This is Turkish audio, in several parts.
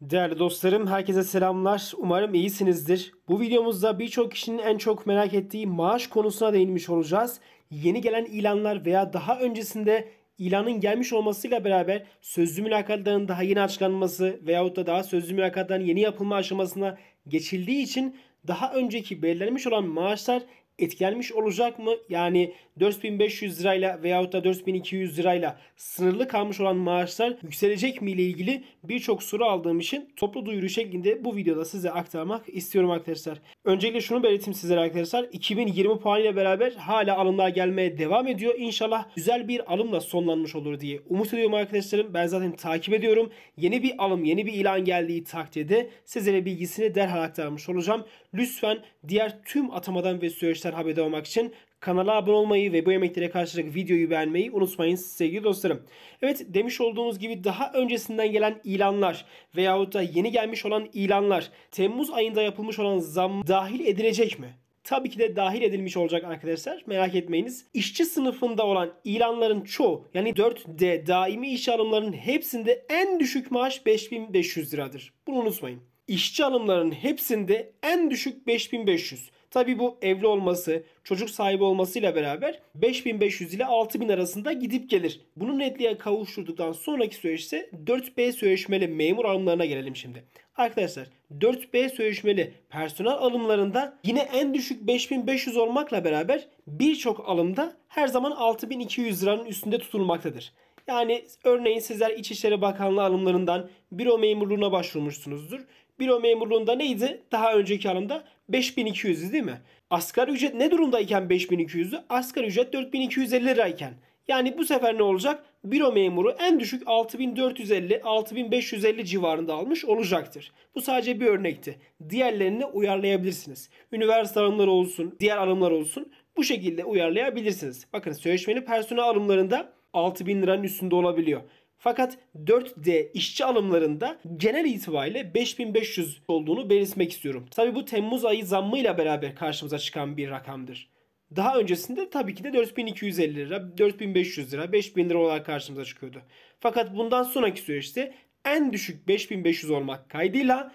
Değerli dostlarım, herkese selamlar. Umarım iyisinizdir. Bu videomuzda birçok kişinin en çok merak ettiği maaş konusuna değinmiş olacağız. Yeni gelen ilanlar veya daha öncesinde ilanın gelmiş olmasıyla beraber sözlü mülakatların daha yeni açıklanması veyahut da daha sözlü mülakatların yeni yapılma aşamasına geçildiği için daha önceki belirlenmiş olan maaşlar etkilenmiş olacak mı? Yani 4500 lirayla veyahut da 4200 lirayla sınırlı kalmış olan maaşlar yükselecek mi ile ilgili birçok soru aldığım için toplu duyuru şeklinde bu videoda size aktarmak istiyorum arkadaşlar. Öncelikle şunu belirteyim sizlere arkadaşlar. 2020 ile beraber hala alımlar gelmeye devam ediyor. İnşallah güzel bir alımla sonlanmış olur diye umut ediyorum arkadaşlarım. Ben zaten takip ediyorum. Yeni bir alım, yeni bir ilan geldiği takdirde sizlere bilgisini derhal aktarmış olacağım. Lütfen diğer tüm atamadan ve süreçten arkadaşlar haberde olmak için kanala abone olmayı ve bu yemeklere karşılık videoyu beğenmeyi unutmayın sevgili dostlarım. Evet demiş olduğumuz gibi daha öncesinden gelen ilanlar veyahut da yeni gelmiş olan ilanlar Temmuz ayında yapılmış olan zam dahil edilecek mi? tabii ki de dahil edilmiş olacak arkadaşlar. Merak etmeyiniz. İşçi sınıfında olan ilanların çoğu yani 4D daimi iş alımlarının hepsinde en düşük maaş 5500 liradır. Bunu unutmayın. İşçi alımlarının hepsinde en düşük 5500. Tabi bu evli olması, çocuk sahibi olmasıyla beraber 5500 ile 6000 arasında gidip gelir. Bunu netliğe kavuşturduktan sonraki süreç ise 4B sözleşmeli memur alımlarına gelelim şimdi. Arkadaşlar 4B sözleşmeli personel alımlarında yine en düşük 5500 olmakla beraber birçok alımda her zaman 6200 liranın üstünde tutulmaktadır. Yani örneğin sizler İçişleri Bakanlığı alımlarından büro memurluğuna başvurmuşsunuzdur. Büro memurluğunda neydi? Daha önceki alımda 5200'dü değil mi? Asgari ücret ne durumdayken 5200'ü, Asgari ücret 4250 lirayken. Yani bu sefer ne olacak? Büro memuru en düşük 6450-6550 civarında almış olacaktır. Bu sadece bir örnekti. Diğerlerini uyarlayabilirsiniz. Üniversite alımları olsun, diğer alımlar olsun bu şekilde uyarlayabilirsiniz. Bakın sözleşmeli personel alımlarında 6000 liranın üstünde olabiliyor. Fakat 4D işçi alımlarında genel itibariyle 5500 olduğunu belirtmek istiyorum. Tabi bu Temmuz ayı zammıyla beraber karşımıza çıkan bir rakamdır. Daha öncesinde tabii ki de 4250 lira, 4500 lira, 5000 lira olarak karşımıza çıkıyordu. Fakat bundan sonraki süreçte en düşük 5500 olmak kaydıyla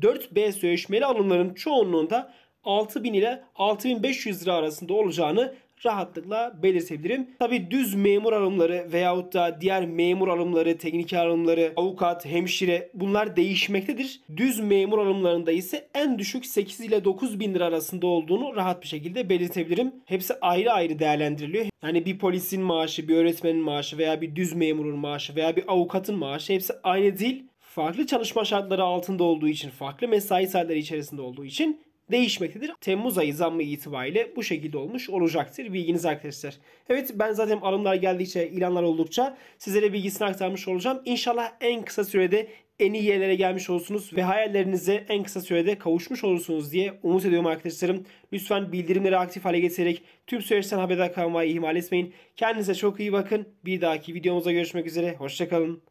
4B sözleşmeli alımların çoğunluğunda 6000 ile 6500 lira arasında olacağını rahatlıkla belirtebilirim. Tabi düz memur alımları veyahut da diğer memur alımları, teknik alımları, avukat, hemşire bunlar değişmektedir. Düz memur alımlarında ise en düşük 8 ile 9 bin lira arasında olduğunu rahat bir şekilde belirtebilirim. Hepsi ayrı ayrı değerlendiriliyor. Yani bir polisin maaşı, bir öğretmenin maaşı veya bir düz memurun maaşı veya bir avukatın maaşı hepsi aynı değil. Farklı çalışma şartları altında olduğu için, farklı mesai saatleri içerisinde olduğu için değişmektedir. Temmuz ayı zammı itibariyle bu şekilde olmuş olacaktır. Bilginiz arkadaşlar. Evet ben zaten alımlar geldikçe, ilanlar oldukça sizlere bilgisini aktarmış olacağım. İnşallah en kısa sürede en iyi yerlere gelmiş olursunuz ve hayallerinize en kısa sürede kavuşmuş olursunuz diye umut ediyorum arkadaşlarım. Lütfen bildirimleri aktif hale getirerek tüm süreçten haberdar kalmayı ihmal etmeyin. Kendinize çok iyi bakın. Bir dahaki videomuzda görüşmek üzere. Hoşçakalın.